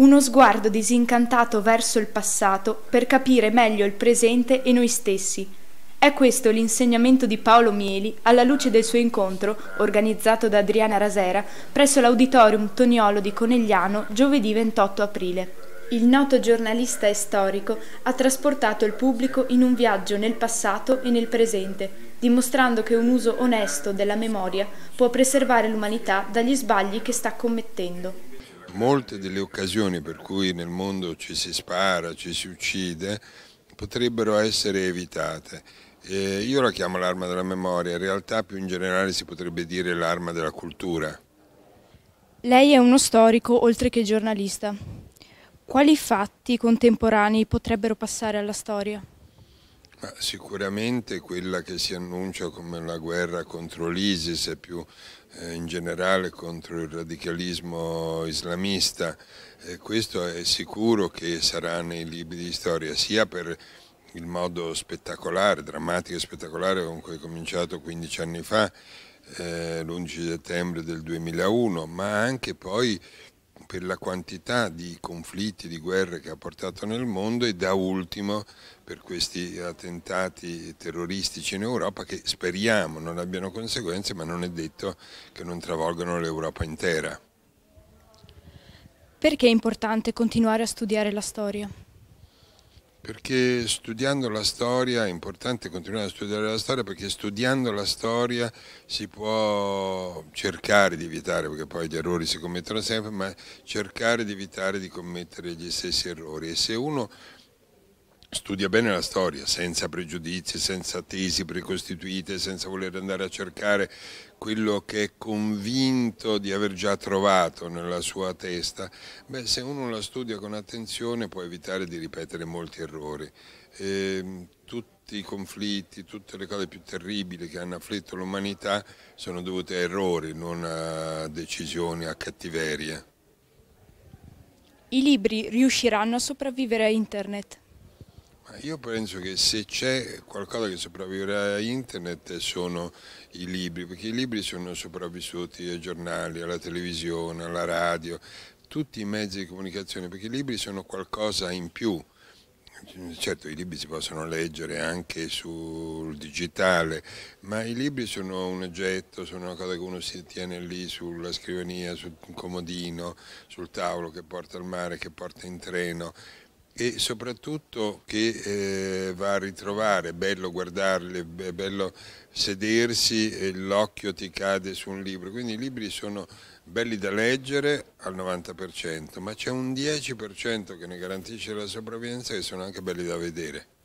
uno sguardo disincantato verso il passato per capire meglio il presente e noi stessi. È questo l'insegnamento di Paolo Mieli alla luce del suo incontro, organizzato da Adriana Rasera, presso l'Auditorium Toniolo di Conegliano giovedì 28 aprile. Il noto giornalista e storico ha trasportato il pubblico in un viaggio nel passato e nel presente, dimostrando che un uso onesto della memoria può preservare l'umanità dagli sbagli che sta commettendo molte delle occasioni per cui nel mondo ci si spara, ci si uccide, potrebbero essere evitate. Eh, io la chiamo l'arma della memoria, in realtà più in generale si potrebbe dire l'arma della cultura. Lei è uno storico oltre che giornalista. Quali fatti contemporanei potrebbero passare alla storia? Ma sicuramente quella che si annuncia come la guerra contro l'ISIS e più eh, in generale contro il radicalismo islamista, eh, questo è sicuro che sarà nei libri di storia, sia per il modo spettacolare, drammatico e spettacolare con cui è cominciato 15 anni fa, eh, l'11 settembre del 2001, ma anche poi per la quantità di conflitti, di guerre che ha portato nel mondo e da ultimo per questi attentati terroristici in Europa che speriamo non abbiano conseguenze ma non è detto che non travolgano l'Europa intera. Perché è importante continuare a studiare la storia? Perché studiando la storia, è importante continuare a studiare la storia perché studiando la storia si può cercare di evitare, perché poi gli errori si commettono sempre, ma cercare di evitare di commettere gli stessi errori. E se uno studia bene la storia, senza pregiudizi, senza tesi precostituite, senza voler andare a cercare quello che è convinto di aver già trovato nella sua testa, beh, se uno la studia con attenzione può evitare di ripetere molti errori. E, ehm, tutti i conflitti, tutte le cose più terribili che hanno afflitto l'umanità sono dovute a errori, non a decisioni, a cattiverie. I libri riusciranno a sopravvivere a Internet? Io penso che se c'è qualcosa che sopravviverà a internet sono i libri, perché i libri sono sopravvissuti ai giornali, alla televisione, alla radio, tutti i mezzi di comunicazione, perché i libri sono qualcosa in più. Certo i libri si possono leggere anche sul digitale, ma i libri sono un oggetto, sono una cosa che uno si tiene lì sulla scrivania, sul comodino, sul tavolo che porta al mare, che porta in treno e soprattutto che eh, va a ritrovare, è bello guardarle, è bello sedersi e l'occhio ti cade su un libro, quindi i libri sono belli da leggere al 90%, ma c'è un 10% che ne garantisce la sopravvivenza che sono anche belli da vedere.